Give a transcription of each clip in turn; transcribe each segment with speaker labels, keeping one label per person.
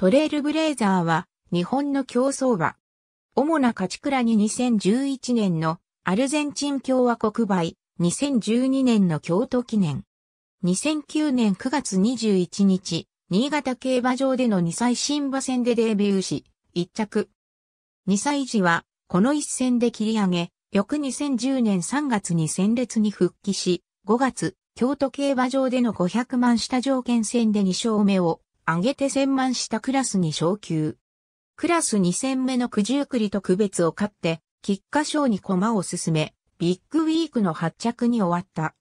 Speaker 1: トレイルブレイザーは日本の競争馬。主な勝ち倉に2011年のアルゼンチン共和国杯、2012年の京都記念。2009年9月21日、新潟競馬場での2歳新馬戦でデビューし、1着。2歳児は、この一戦で切り上げ、翌2010年3月に戦列に復帰し、5月、京都競馬場での500万下条件戦で2勝目を上げて千万したクラスに昇級。クラス2戦目の九十九里と区別を勝って、菊花賞に駒を進め、ビッグウィークの発着に終わった。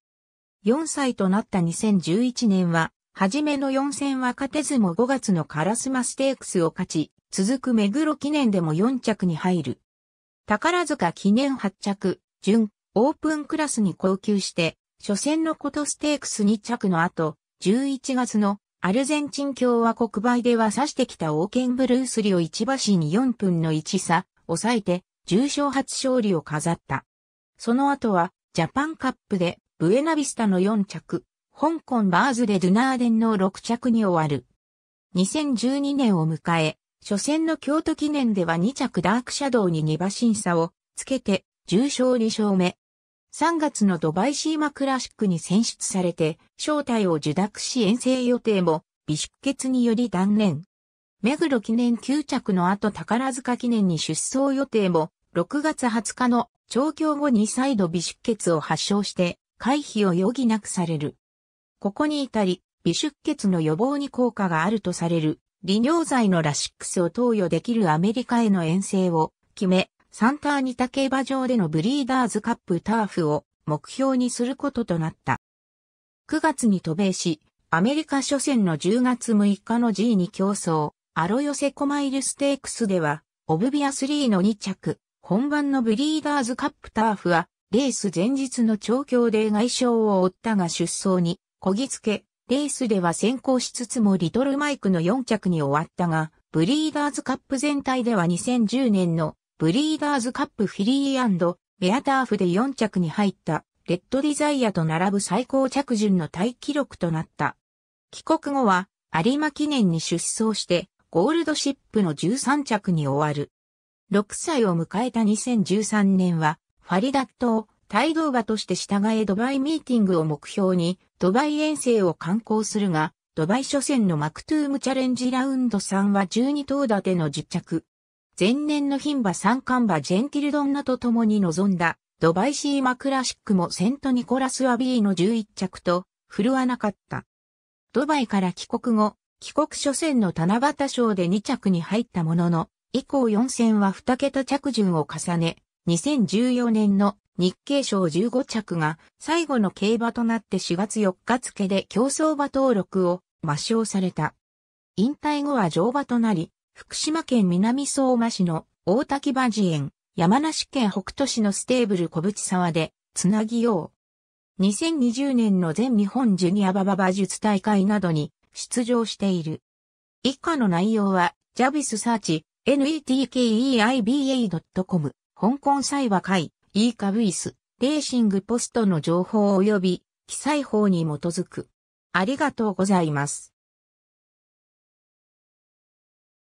Speaker 1: 4歳となった2011年は、初めの4戦は勝てずも5月のカラスマステークスを勝ち、続く目黒記念でも4着に入る。宝塚記念発着、準、オープンクラスに降級して、初戦のことステークス2着の後、11月のアルゼンチン共和国倍では指してきた王権ブルースリを1馬身4分の1差、抑えて、重賞初勝利を飾った。その後は、ジャパンカップで、ブエナビスタの4着、香港バーズでドゥナーデンの6着に終わる。2012年を迎え、初戦の京都記念では2着ダークシャドウに2馬身差をつけて、重賞2勝目。3月のドバイシーマクラシックに選出されて、招待を受諾し遠征予定も、微出血により断念。目黒記念9着の後宝塚記念に出走予定も、6月20日の調教後に再度微出血を発症して、回避を余儀なくされる。ここに至り、微出血の予防に効果があるとされる、利尿剤のラシックスを投与できるアメリカへの遠征を決め、サンターニタ競馬場でのブリーダーズカップターフを目標にすることとなった。9月に渡米し、アメリカ初戦の10月6日の G に競争、アロヨセコマイルステークスでは、オブビア3の2着、本番のブリーダーズカップターフは、レース前日の調教で外傷を負ったが出走に、こぎつけ、レースでは先行しつつもリトルマイクの4着に終わったが、ブリーダーズカップ全体では2010年のブリーダーズカップフィリーベアターフで4着に入った、レッドディザイアと並ぶ最高着順のタイ記録となった。帰国後は、有馬記念に出走して、ゴールドシップの13着に終わる。6歳を迎えた2013年は、ファリダットを、帯同馬として従えドバイミーティングを目標に、ドバイ遠征を観光するが、ドバイ初戦のマクトゥームチャレンジラウンド3は12頭立ての10着。前年の牝馬三冠馬ジェンティルドンナと共に臨んだ、ドバイシーマクラシックもセントニコラスアビーの11着と、振るわなかった。ドバイから帰国後、帰国初戦の七夕賞で2着に入ったものの、以降4戦は2桁着順を重ね、2014年の日経賞15着が最後の競馬となって4月4日付で競争馬登録を抹消された。引退後は乗馬となり、福島県南相馬市の大滝馬寺園、山梨県北斗市のステーブル小淵沢で、つなぎよう。2020年の全日本ジュニア馬場馬術大会などに出場している。以下の内容は、ジャビスサーチ、netkeiba.com、香港裁和会、e カブイス、レーシングポストの情報及び記載法に基づく。ありがとうございます。